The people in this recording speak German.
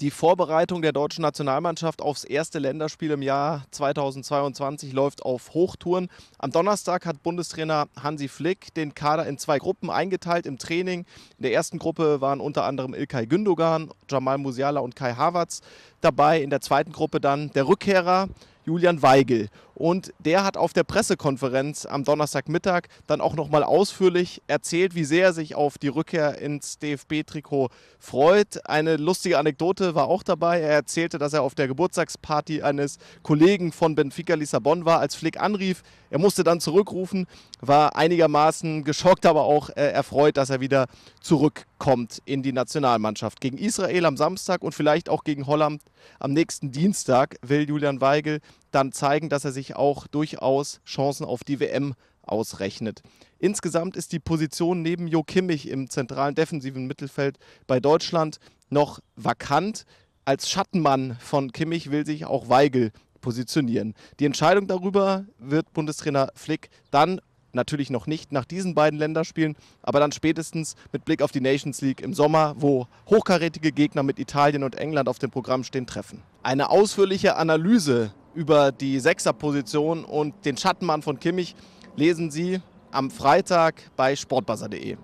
Die Vorbereitung der deutschen Nationalmannschaft aufs erste Länderspiel im Jahr 2022 läuft auf Hochtouren. Am Donnerstag hat Bundestrainer Hansi Flick den Kader in zwei Gruppen eingeteilt im Training. In der ersten Gruppe waren unter anderem Ilkay Gündogan, Jamal Musiala und Kai Havertz dabei. In der zweiten Gruppe dann der Rückkehrer Julian Weigel. Und der hat auf der Pressekonferenz am Donnerstagmittag dann auch nochmal ausführlich erzählt, wie sehr er sich auf die Rückkehr ins DFB-Trikot freut. Eine lustige Anekdote war auch dabei. Er erzählte, dass er auf der Geburtstagsparty eines Kollegen von Benfica Lissabon war, als Flick anrief. Er musste dann zurückrufen, war einigermaßen geschockt, aber auch äh, erfreut, dass er wieder zurückkommt in die Nationalmannschaft. Gegen Israel am Samstag und vielleicht auch gegen Holland am nächsten Dienstag will Julian Weigel dann zeigen, dass er sich sich auch durchaus Chancen auf die WM ausrechnet. Insgesamt ist die Position neben Jo Kimmich im zentralen defensiven Mittelfeld bei Deutschland noch vakant. Als Schattenmann von Kimmich will sich auch Weigel positionieren. Die Entscheidung darüber wird Bundestrainer Flick dann natürlich noch nicht nach diesen beiden Länderspielen, aber dann spätestens mit Blick auf die Nations League im Sommer, wo hochkarätige Gegner mit Italien und England auf dem Programm stehen, treffen. Eine ausführliche Analyse über die Sechserposition und den Schattenmann von Kimmich lesen Sie am Freitag bei sportbuzzer.de.